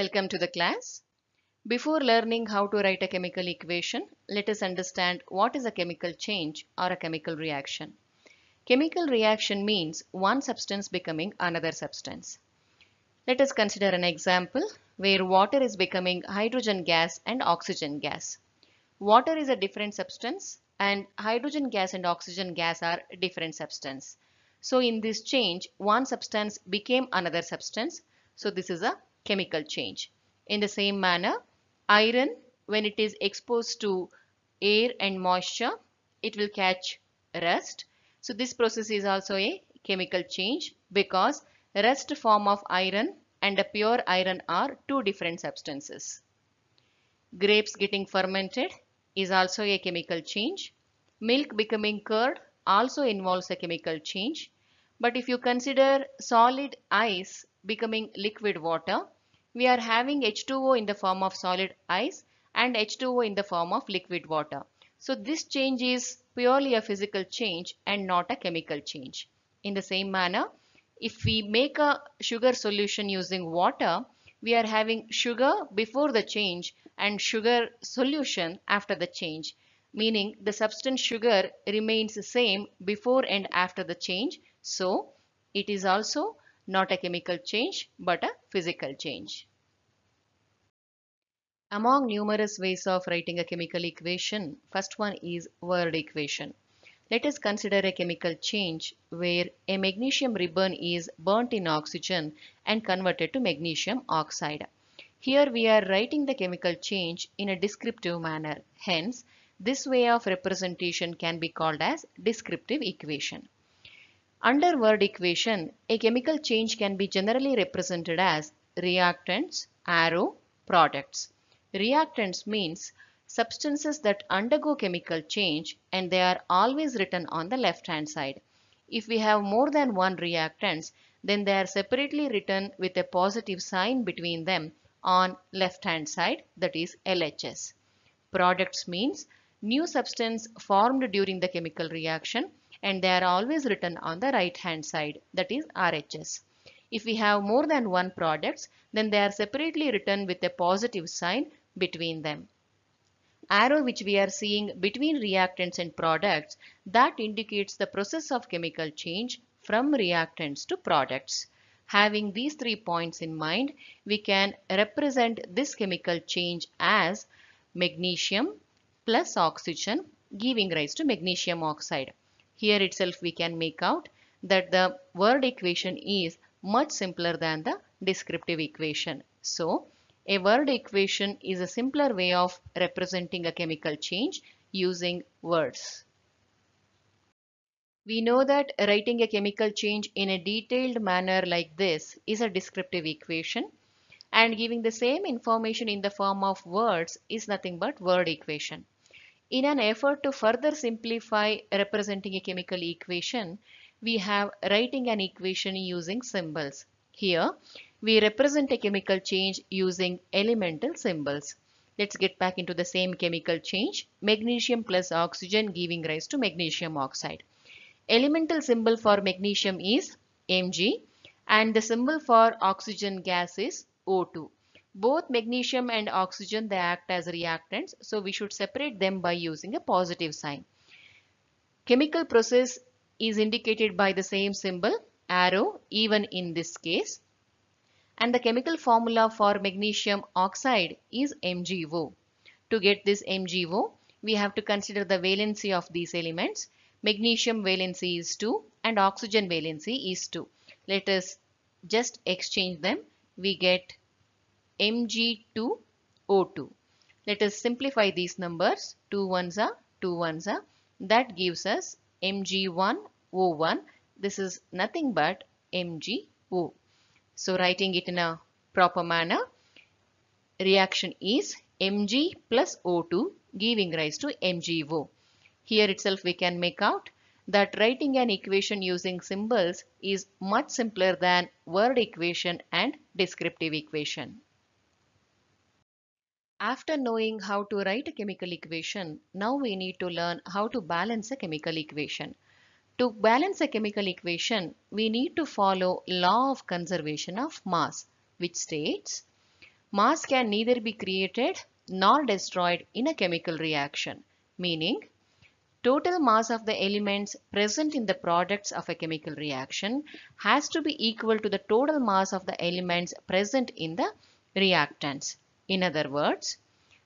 Welcome to the class. Before learning how to write a chemical equation, let us understand what is a chemical change or a chemical reaction. Chemical reaction means one substance becoming another substance. Let us consider an example where water is becoming hydrogen gas and oxygen gas. Water is a different substance and hydrogen gas and oxygen gas are different substance. So in this change, one substance became another substance. So this is a chemical change. In the same manner, iron when it is exposed to air and moisture, it will catch rust. So this process is also a chemical change because rust form of iron and a pure iron are two different substances. Grapes getting fermented is also a chemical change. Milk becoming curd also involves a chemical change. But if you consider solid ice becoming liquid water, we are having H2O in the form of solid ice and H2O in the form of liquid water. So this change is purely a physical change and not a chemical change. In the same manner, if we make a sugar solution using water, we are having sugar before the change and sugar solution after the change, meaning the substance sugar remains the same before and after the change. So it is also not a chemical change but a physical change. Among numerous ways of writing a chemical equation, first one is word equation. Let us consider a chemical change where a magnesium ribbon is burnt in oxygen and converted to magnesium oxide. Here we are writing the chemical change in a descriptive manner. Hence, this way of representation can be called as descriptive equation. Under word equation, a chemical change can be generally represented as reactants, arrow, products. Reactants means substances that undergo chemical change and they are always written on the left hand side. If we have more than one reactants, then they are separately written with a positive sign between them on left hand side that is LHS. Products means new substance formed during the chemical reaction and they are always written on the right hand side that is RHS. If we have more than one products then they are separately written with a positive sign between them. Arrow which we are seeing between reactants and products that indicates the process of chemical change from reactants to products. Having these three points in mind, we can represent this chemical change as magnesium plus oxygen giving rise to magnesium oxide. Here itself we can make out that the word equation is much simpler than the descriptive equation. So, a word equation is a simpler way of representing a chemical change using words. We know that writing a chemical change in a detailed manner like this is a descriptive equation and giving the same information in the form of words is nothing but word equation. In an effort to further simplify representing a chemical equation, we have writing an equation using symbols. Here, we represent a chemical change using elemental symbols. Let's get back into the same chemical change, magnesium plus oxygen giving rise to magnesium oxide. Elemental symbol for magnesium is Mg and the symbol for oxygen gas is O2. Both magnesium and oxygen they act as reactants so we should separate them by using a positive sign. Chemical process is indicated by the same symbol arrow even in this case and the chemical formula for magnesium oxide is MgO. To get this MgO we have to consider the valency of these elements. Magnesium valency is 2 and oxygen valency is 2. Let us just exchange them. We get Mg2O2. Let us simplify these numbers. 2 ones are 2 ones are. That gives us Mg1O1. This is nothing but MgO. So writing it in a proper manner, reaction is Mg plus O2 giving rise to MgO. Here itself we can make out that writing an equation using symbols is much simpler than word equation and descriptive equation. After knowing how to write a chemical equation, now we need to learn how to balance a chemical equation. To balance a chemical equation, we need to follow law of conservation of mass, which states mass can neither be created nor destroyed in a chemical reaction, meaning total mass of the elements present in the products of a chemical reaction has to be equal to the total mass of the elements present in the reactants. In other words,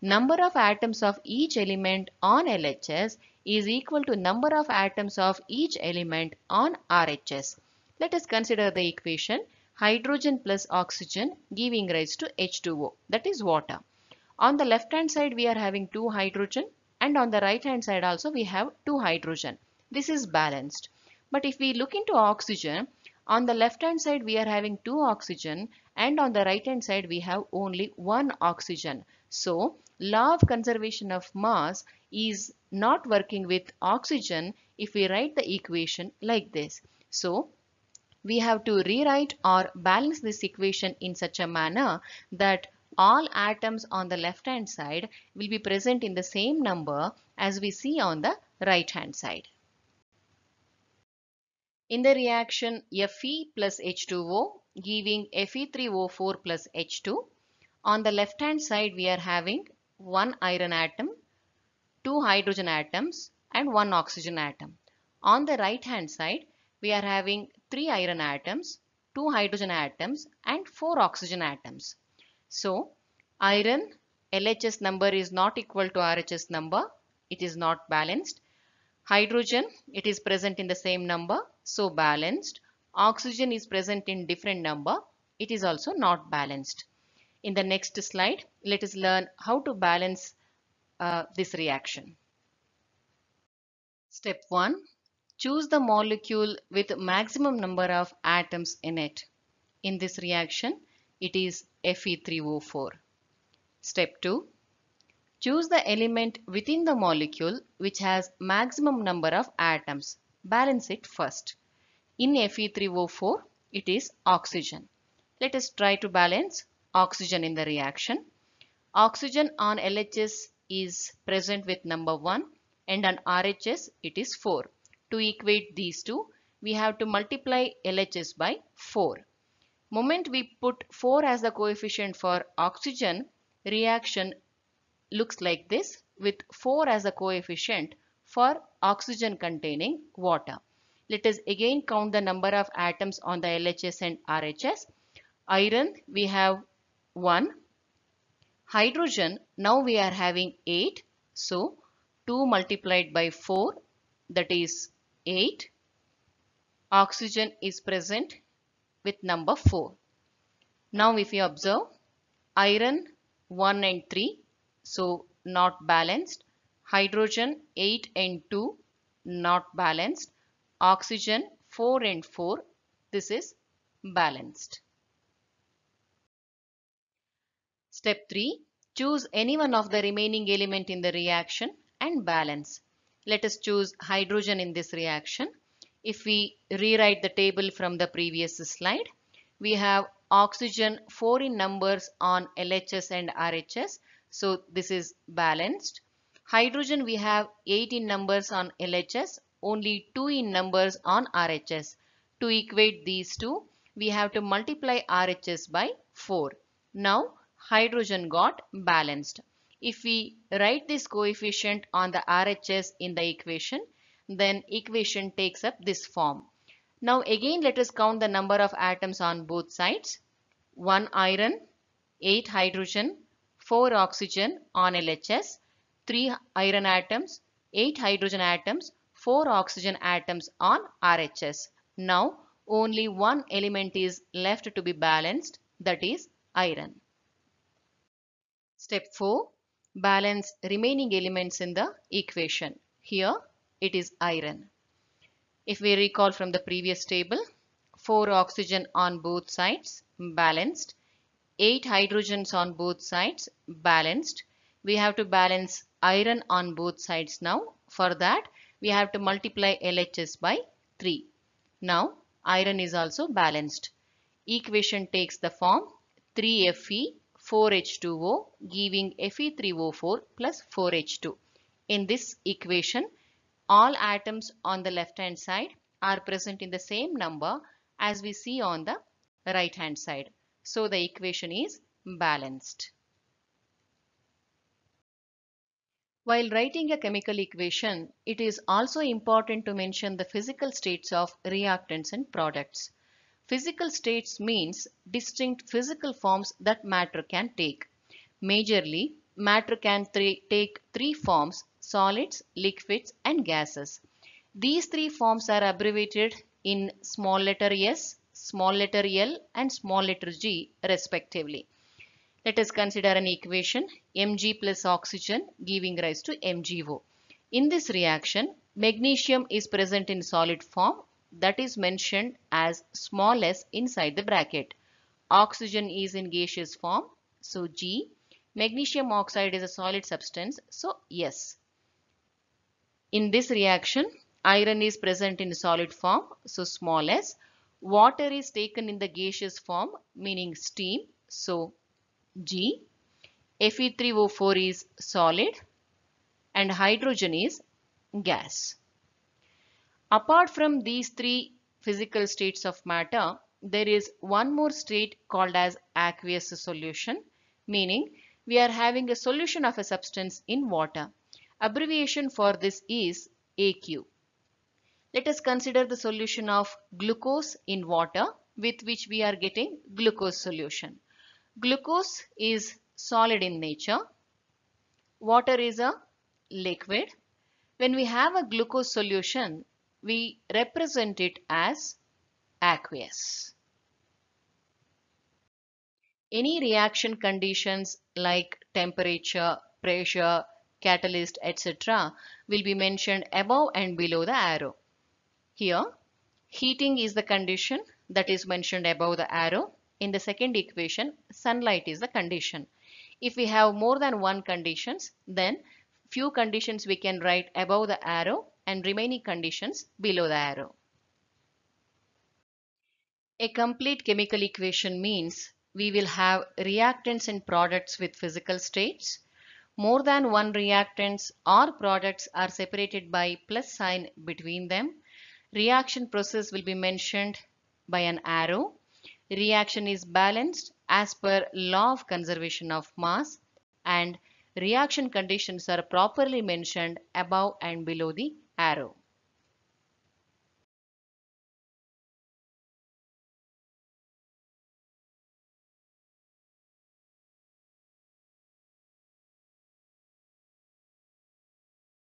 number of atoms of each element on LHS is equal to number of atoms of each element on RHS. Let us consider the equation hydrogen plus oxygen giving rise to H2O that is water. On the left hand side we are having 2 hydrogen and on the right hand side also we have 2 hydrogen. This is balanced. But if we look into oxygen, on the left hand side we are having 2 oxygen and on the right hand side we have only 1 oxygen. So law of conservation of mass is not working with oxygen if we write the equation like this. So we have to rewrite or balance this equation in such a manner that all atoms on the left hand side will be present in the same number as we see on the right hand side. In the reaction Fe plus H2O giving Fe3O4 plus H2. On the left hand side we are having one iron atom, two hydrogen atoms and one oxygen atom. On the right hand side we are having three iron atoms, two hydrogen atoms and four oxygen atoms. So iron LHS number is not equal to RHS number. It is not balanced. Hydrogen, it is present in the same number so balanced. Oxygen is present in different number. It is also not balanced. In the next slide, let us learn how to balance uh, this reaction. Step 1. Choose the molecule with maximum number of atoms in it. In this reaction, it is Fe3O4. Step 2. Choose the element within the molecule which has maximum number of atoms. Balance it first. In Fe3O4, it is oxygen. Let us try to balance oxygen in the reaction. Oxygen on LHS is present with number 1 and on RHS it is 4. To equate these two, we have to multiply LHS by 4. Moment we put 4 as the coefficient for oxygen, reaction looks like this with 4 as a coefficient for oxygen containing water. Let us again count the number of atoms on the LHS and RHS. Iron, we have 1. Hydrogen, now we are having 8. So, 2 multiplied by 4, that is 8. Oxygen is present with number 4. Now, if you observe, iron 1 and 3, so not balanced. Hydrogen 8 and 2 not balanced. Oxygen 4 and 4 this is balanced. Step 3. Choose any one of the remaining element in the reaction and balance. Let us choose hydrogen in this reaction. If we rewrite the table from the previous slide, we have oxygen 4 in numbers on LHS and RHS. So this is balanced. Hydrogen we have 8 in numbers on LHS, only 2 in numbers on RHS. To equate these two, we have to multiply RHS by 4. Now hydrogen got balanced. If we write this coefficient on the RHS in the equation, then equation takes up this form. Now again let us count the number of atoms on both sides. 1 iron, 8 hydrogen, 4 oxygen on LHS 3 iron atoms, 8 hydrogen atoms, 4 oxygen atoms on RHS. Now only one element is left to be balanced that is iron. Step 4. Balance remaining elements in the equation. Here it is iron. If we recall from the previous table, 4 oxygen on both sides balanced, 8 hydrogens on both sides balanced. We have to balance iron on both sides now. For that, we have to multiply LHS by 3. Now, iron is also balanced. Equation takes the form 3Fe 4H2O giving Fe3O4 plus 4H2. In this equation, all atoms on the left hand side are present in the same number as we see on the right hand side. So the equation is balanced. While writing a chemical equation, it is also important to mention the physical states of reactants and products. Physical states means distinct physical forms that matter can take. Majorly, matter can take three forms, solids, liquids and gases. These three forms are abbreviated in small letter s, small letter l and small letter g respectively. Let us consider an equation Mg plus oxygen giving rise to MgO. In this reaction, magnesium is present in solid form that is mentioned as small s inside the bracket. Oxygen is in gaseous form, so G. Magnesium oxide is a solid substance, so yes. In this reaction, iron is present in solid form, so small s. Water is taken in the gaseous form, meaning steam, so G. Fe3O4 is solid and hydrogen is gas. Apart from these three physical states of matter, there is one more state called as aqueous solution, meaning we are having a solution of a substance in water. Abbreviation for this is AQ. Let us consider the solution of glucose in water with which we are getting glucose solution. Glucose is solid in nature. Water is a liquid. When we have a glucose solution, we represent it as aqueous. Any reaction conditions like temperature, pressure, catalyst, etc. will be mentioned above and below the arrow. Here, heating is the condition that is mentioned above the arrow. In the second equation, sunlight is the condition. If we have more than one conditions, then few conditions we can write above the arrow and remaining conditions below the arrow. A complete chemical equation means we will have reactants and products with physical states. More than one reactants or products are separated by plus sign between them. Reaction process will be mentioned by an arrow reaction is balanced as per law of conservation of mass and reaction conditions are properly mentioned above and below the arrow.